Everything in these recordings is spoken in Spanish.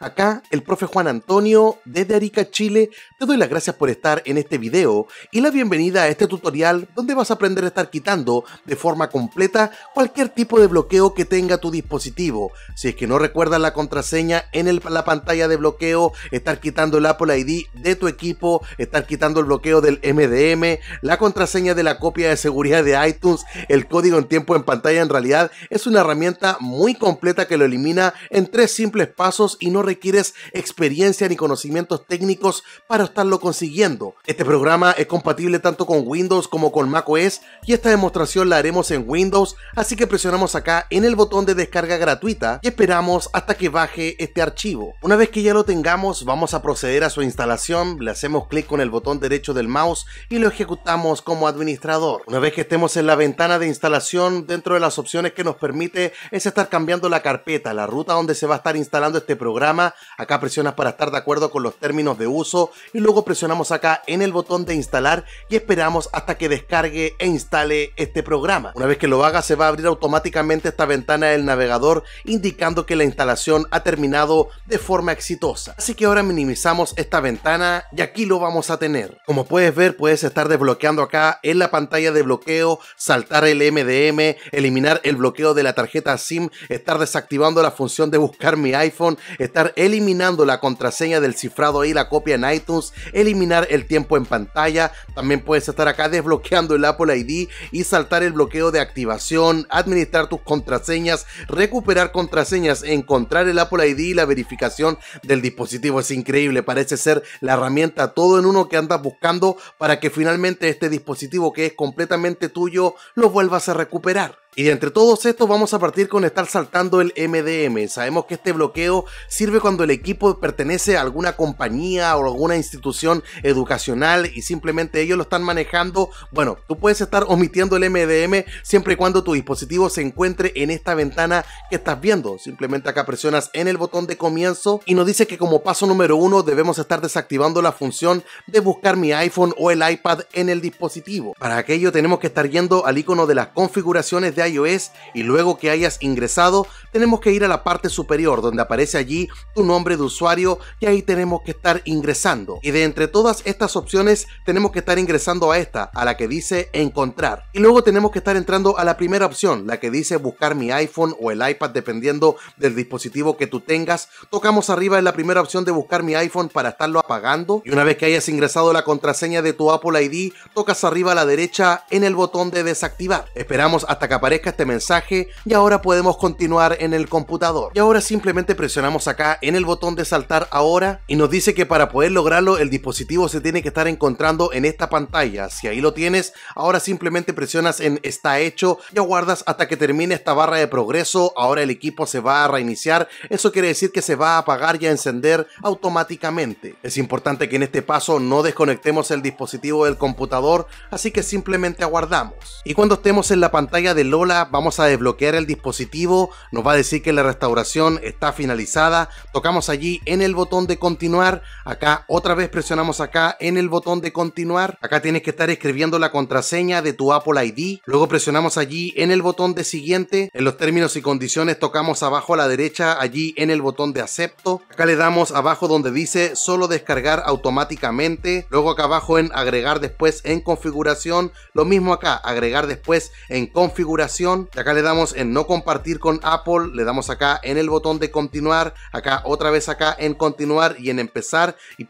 Acá el profe Juan Antonio desde Arica, Chile. Te doy las gracias por estar en este video y la bienvenida a este tutorial donde vas a aprender a estar quitando de forma completa cualquier tipo de bloqueo que tenga tu dispositivo. Si es que no recuerdas la contraseña en la pantalla de bloqueo, estar quitando el Apple ID de tu equipo, estar quitando el bloqueo del MDM, la contraseña de la copia de seguridad de iTunes, el código en tiempo en pantalla en realidad es una herramienta muy completa que lo elimina en tres simples pasos y no requieres experiencia ni conocimientos técnicos para estarlo consiguiendo. Este programa es compatible tanto con Windows como con macOS y esta demostración la haremos en Windows, así que presionamos acá en el botón de descarga gratuita y esperamos hasta que baje este archivo. Una vez que ya lo tengamos, vamos a proceder a su instalación, le hacemos clic con el botón derecho del mouse y lo ejecutamos como administrador. Una vez que estemos en la ventana de instalación, dentro de las opciones que nos permite es estar cambiando la carpeta, la ruta donde se va a estar instalando este programa Acá presionas para estar de acuerdo con los términos de uso y luego presionamos acá en el botón de instalar y esperamos hasta que descargue e instale este programa. Una vez que lo haga se va a abrir automáticamente esta ventana del navegador indicando que la instalación ha terminado de forma exitosa. Así que ahora minimizamos esta ventana y aquí lo vamos a tener. Como puedes ver puedes estar desbloqueando acá en la pantalla de bloqueo, saltar el MDM, eliminar el bloqueo de la tarjeta SIM, estar desactivando la función de buscar mi iPhone, estar eliminando la contraseña del cifrado y la copia en iTunes, eliminar el tiempo en pantalla, también puedes estar acá desbloqueando el Apple ID y saltar el bloqueo de activación, administrar tus contraseñas, recuperar contraseñas, encontrar el Apple ID y la verificación del dispositivo. Es increíble, parece ser la herramienta todo en uno que andas buscando para que finalmente este dispositivo que es completamente tuyo lo vuelvas a recuperar. Y de entre todos estos vamos a partir con estar saltando el MDM. Sabemos que este bloqueo sirve cuando el equipo pertenece a alguna compañía o alguna institución educacional y simplemente ellos lo están manejando. Bueno, tú puedes estar omitiendo el MDM siempre y cuando tu dispositivo se encuentre en esta ventana que estás viendo. Simplemente acá presionas en el botón de comienzo y nos dice que como paso número uno debemos estar desactivando la función de buscar mi iPhone o el iPad en el dispositivo. Para aquello tenemos que estar yendo al icono de las configuraciones de iOS y luego que hayas ingresado, tenemos que ir a la parte superior donde aparece allí tu nombre de usuario y ahí tenemos que estar ingresando. Y de entre todas estas opciones tenemos que estar ingresando a esta, a la que dice encontrar. Y luego tenemos que estar entrando a la primera opción, la que dice buscar mi iPhone o el iPad dependiendo del dispositivo que tú tengas. Tocamos arriba en la primera opción de buscar mi iPhone para estarlo apagando y una vez que hayas ingresado la contraseña de tu Apple ID, tocas arriba a la derecha en el botón de desactivar. Esperamos hasta que aparezca este mensaje y ahora podemos continuar en el computador. Y ahora simplemente presionamos acá en el botón de saltar ahora y nos dice que para poder lograrlo el dispositivo se tiene que estar encontrando en esta pantalla. Si ahí lo tienes, ahora simplemente presionas en está hecho y aguardas hasta que termine esta barra de progreso. Ahora el equipo se va a reiniciar. Eso quiere decir que se va a apagar y a encender automáticamente. Es importante que en este paso no desconectemos el dispositivo del computador, así que simplemente aguardamos. Y cuando estemos en la pantalla del vamos a desbloquear el dispositivo, nos va a decir que la restauración está finalizada, tocamos allí en el botón de continuar, acá otra vez presionamos acá en el botón de continuar, acá tienes que estar escribiendo la contraseña de tu Apple ID, luego presionamos allí en el botón de siguiente, en los términos y condiciones tocamos abajo a la derecha, allí en el botón de acepto, acá le damos abajo donde dice solo descargar automáticamente, luego acá abajo en agregar después en configuración, lo mismo acá, agregar después en configuración, Acá le damos en no compartir con Apple, le damos acá en el botón de continuar, acá otra vez acá en continuar y en empezar y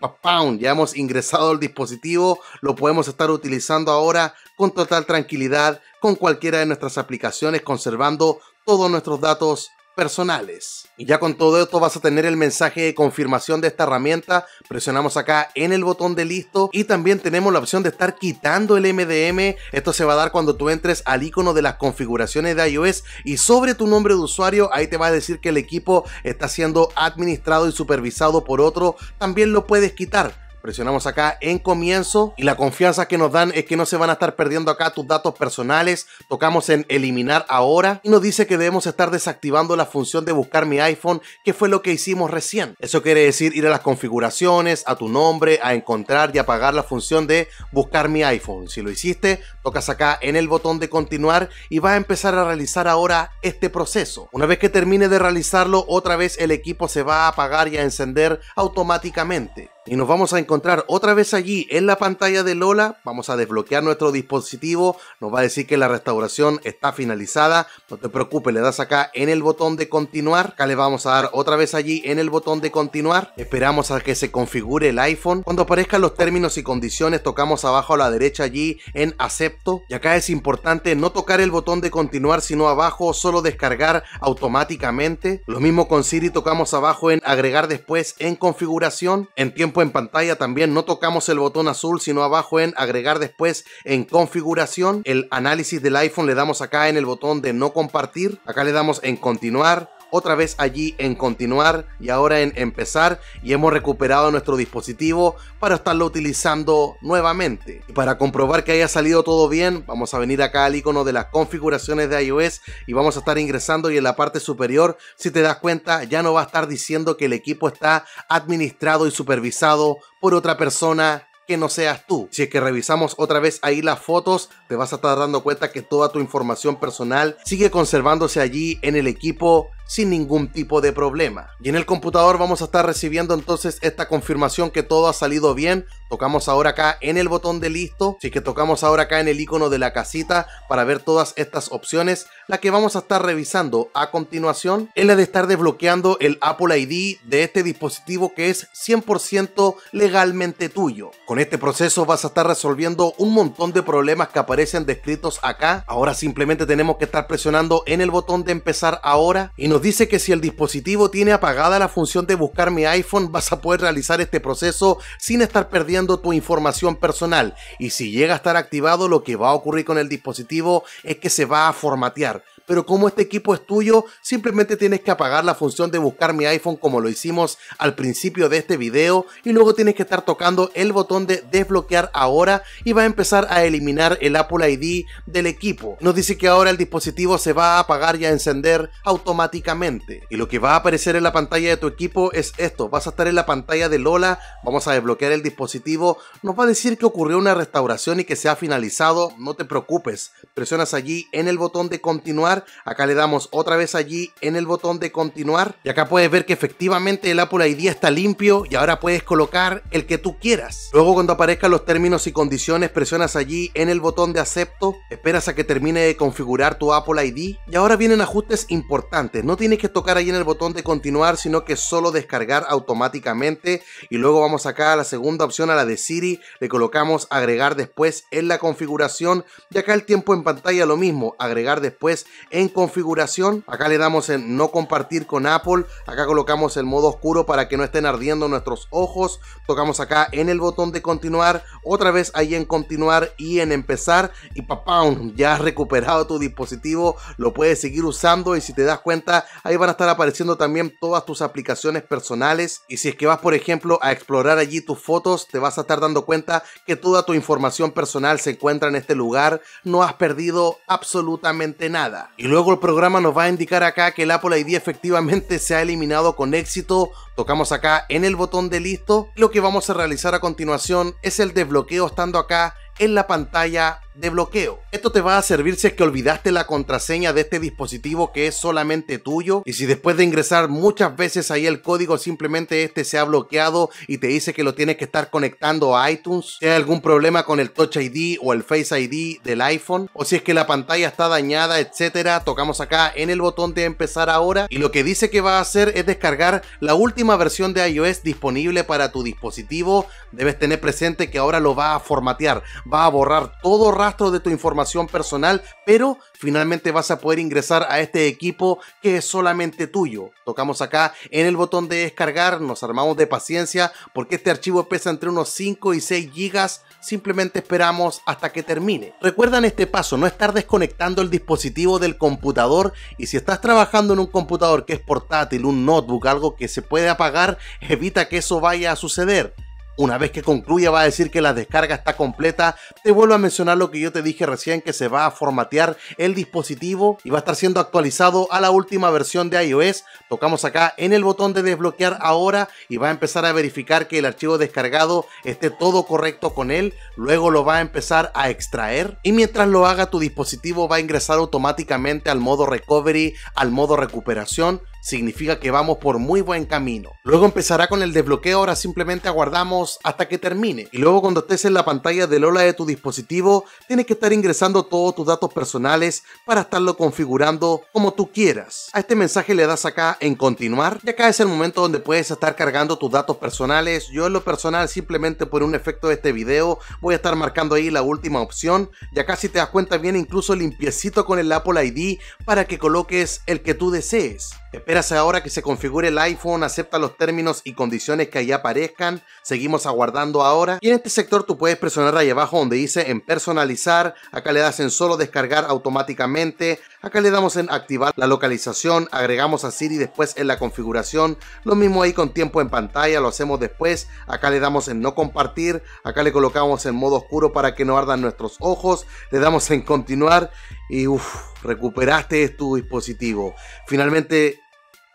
Ya hemos ingresado al dispositivo, lo podemos estar utilizando ahora con total tranquilidad con cualquiera de nuestras aplicaciones, conservando todos nuestros datos personales. Y ya con todo esto vas a tener el mensaje de confirmación de esta herramienta. Presionamos acá en el botón de listo y también tenemos la opción de estar quitando el MDM. Esto se va a dar cuando tú entres al icono de las configuraciones de iOS y sobre tu nombre de usuario ahí te va a decir que el equipo está siendo administrado y supervisado por otro. También lo puedes quitar Presionamos acá en comienzo y la confianza que nos dan es que no se van a estar perdiendo acá tus datos personales. Tocamos en eliminar ahora y nos dice que debemos estar desactivando la función de buscar mi iPhone, que fue lo que hicimos recién. Eso quiere decir ir a las configuraciones, a tu nombre, a encontrar y apagar la función de buscar mi iPhone. Si lo hiciste, tocas acá en el botón de continuar y va a empezar a realizar ahora este proceso. Una vez que termine de realizarlo, otra vez el equipo se va a apagar y a encender automáticamente y nos vamos a encontrar otra vez allí en la pantalla de Lola. Vamos a desbloquear nuestro dispositivo. Nos va a decir que la restauración está finalizada. No te preocupes, le das acá en el botón de continuar. Acá le vamos a dar otra vez allí en el botón de continuar. Esperamos a que se configure el iPhone. Cuando aparezcan los términos y condiciones, tocamos abajo a la derecha allí en acepto. Y acá es importante no tocar el botón de continuar, sino abajo solo descargar automáticamente. Lo mismo con Siri, tocamos abajo en agregar después en configuración. En tiempo en pantalla también no tocamos el botón azul, sino abajo en agregar después en configuración. El análisis del iPhone le damos acá en el botón de no compartir. Acá le damos en continuar otra vez allí en continuar y ahora en empezar y hemos recuperado nuestro dispositivo para estarlo utilizando nuevamente. Y para comprobar que haya salido todo bien, vamos a venir acá al icono de las configuraciones de iOS y vamos a estar ingresando y en la parte superior, si te das cuenta, ya no va a estar diciendo que el equipo está administrado y supervisado por otra persona que no seas tú. Si es que revisamos otra vez ahí las fotos, te vas a estar dando cuenta que toda tu información personal sigue conservándose allí en el equipo sin ningún tipo de problema. Y en el computador vamos a estar recibiendo entonces esta confirmación que todo ha salido bien. Tocamos ahora acá en el botón de listo, así que tocamos ahora acá en el icono de la casita para ver todas estas opciones. La que vamos a estar revisando a continuación es la de estar desbloqueando el Apple ID de este dispositivo que es 100% legalmente tuyo. Con este proceso vas a estar resolviendo un montón de problemas que aparecen descritos acá. Ahora simplemente tenemos que estar presionando en el botón de empezar ahora y nos nos dice que si el dispositivo tiene apagada la función de buscar mi iPhone, vas a poder realizar este proceso sin estar perdiendo tu información personal. Y si llega a estar activado, lo que va a ocurrir con el dispositivo es que se va a formatear pero como este equipo es tuyo, simplemente tienes que apagar la función de buscar mi iPhone como lo hicimos al principio de este video y luego tienes que estar tocando el botón de desbloquear ahora y va a empezar a eliminar el Apple ID del equipo. Nos dice que ahora el dispositivo se va a apagar y a encender automáticamente y lo que va a aparecer en la pantalla de tu equipo es esto, vas a estar en la pantalla de Lola, vamos a desbloquear el dispositivo, nos va a decir que ocurrió una restauración y que se ha finalizado, no te preocupes, presionas allí en el botón de continuar Acá le damos otra vez allí en el botón de continuar. Y acá puedes ver que efectivamente el Apple ID está limpio y ahora puedes colocar el que tú quieras. Luego cuando aparezcan los términos y condiciones, presionas allí en el botón de acepto, esperas a que termine de configurar tu Apple ID y ahora vienen ajustes importantes. No tienes que tocar allí en el botón de continuar, sino que solo descargar automáticamente y luego vamos acá a la segunda opción, a la de Siri, le colocamos agregar después en la configuración y acá el tiempo en pantalla lo mismo, agregar después en configuración. Acá le damos en no compartir con Apple. Acá colocamos el modo oscuro para que no estén ardiendo nuestros ojos. Tocamos acá en el botón de continuar. Otra vez ahí en continuar y en empezar. Y papá, ya has recuperado tu dispositivo. Lo puedes seguir usando y si te das cuenta, ahí van a estar apareciendo también todas tus aplicaciones personales. Y si es que vas, por ejemplo, a explorar allí tus fotos, te vas a estar dando cuenta que toda tu información personal se encuentra en este lugar. No has perdido absolutamente nada. Y luego el programa nos va a indicar acá que el Apple ID efectivamente se ha eliminado con éxito Tocamos acá en el botón de listo. Lo que vamos a realizar a continuación es el desbloqueo estando acá en la pantalla de bloqueo. Esto te va a servir si es que olvidaste la contraseña de este dispositivo que es solamente tuyo y si después de ingresar muchas veces ahí el código simplemente este se ha bloqueado y te dice que lo tienes que estar conectando a iTunes, si hay algún problema con el Touch ID o el Face ID del iPhone o si es que la pantalla está dañada, etcétera, tocamos acá en el botón de empezar ahora y lo que dice que va a hacer es descargar la última versión de iOS disponible para tu dispositivo, debes tener presente que ahora lo va a formatear, va a borrar todo rastro de tu información personal, pero finalmente vas a poder ingresar a este equipo que es solamente tuyo. Tocamos acá en el botón de descargar, nos armamos de paciencia porque este archivo pesa entre unos 5 y 6 gigas, simplemente esperamos hasta que termine. Recuerdan este paso, no estar desconectando el dispositivo del computador y si estás trabajando en un computador que es portátil, un notebook, algo que se pueda pagar evita que eso vaya a suceder. Una vez que concluya va a decir que la descarga está completa. Te vuelvo a mencionar lo que yo te dije recién, que se va a formatear el dispositivo y va a estar siendo actualizado a la última versión de iOS. Tocamos acá en el botón de desbloquear ahora y va a empezar a verificar que el archivo descargado esté todo correcto con él. Luego lo va a empezar a extraer y mientras lo haga tu dispositivo va a ingresar automáticamente al modo recovery, al modo recuperación significa que vamos por muy buen camino. Luego empezará con el desbloqueo, ahora simplemente aguardamos hasta que termine. Y luego cuando estés en la pantalla del Lola de tu dispositivo, tienes que estar ingresando todos tus datos personales para estarlo configurando como tú quieras. A este mensaje le das acá en continuar y acá es el momento donde puedes estar cargando tus datos personales. Yo en lo personal simplemente por un efecto de este video voy a estar marcando ahí la última opción y acá si te das cuenta viene incluso limpiecito con el Apple ID para que coloques el que tú desees. ¿Esperas ahora que se configure el iPhone? ¿Acepta los términos y condiciones que allá aparezcan? ¿Seguimos aguardando ahora? Y en este sector tú puedes presionar ahí abajo donde dice en personalizar. Acá le das en solo descargar automáticamente. Acá le damos en activar la localización. Agregamos a y después en la configuración. Lo mismo ahí con tiempo en pantalla. Lo hacemos después. Acá le damos en no compartir. Acá le colocamos en modo oscuro para que no ardan nuestros ojos. Le damos en continuar y uff, recuperaste tu dispositivo. Finalmente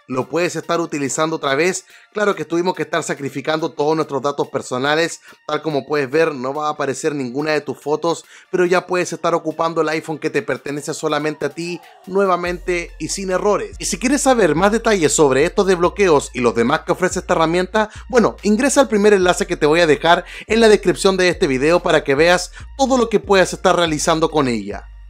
lo puedes estar utilizando otra vez. Claro que tuvimos que estar sacrificando todos nuestros datos personales. Tal como puedes ver, no va a aparecer ninguna de tus fotos, pero ya puedes estar ocupando el iPhone que te pertenece solamente a ti, nuevamente y sin errores. Y si quieres saber más detalles sobre estos desbloqueos y los demás que ofrece esta herramienta, bueno, ingresa al primer enlace que te voy a dejar en la descripción de este video para que veas todo lo que puedas estar realizando con ella.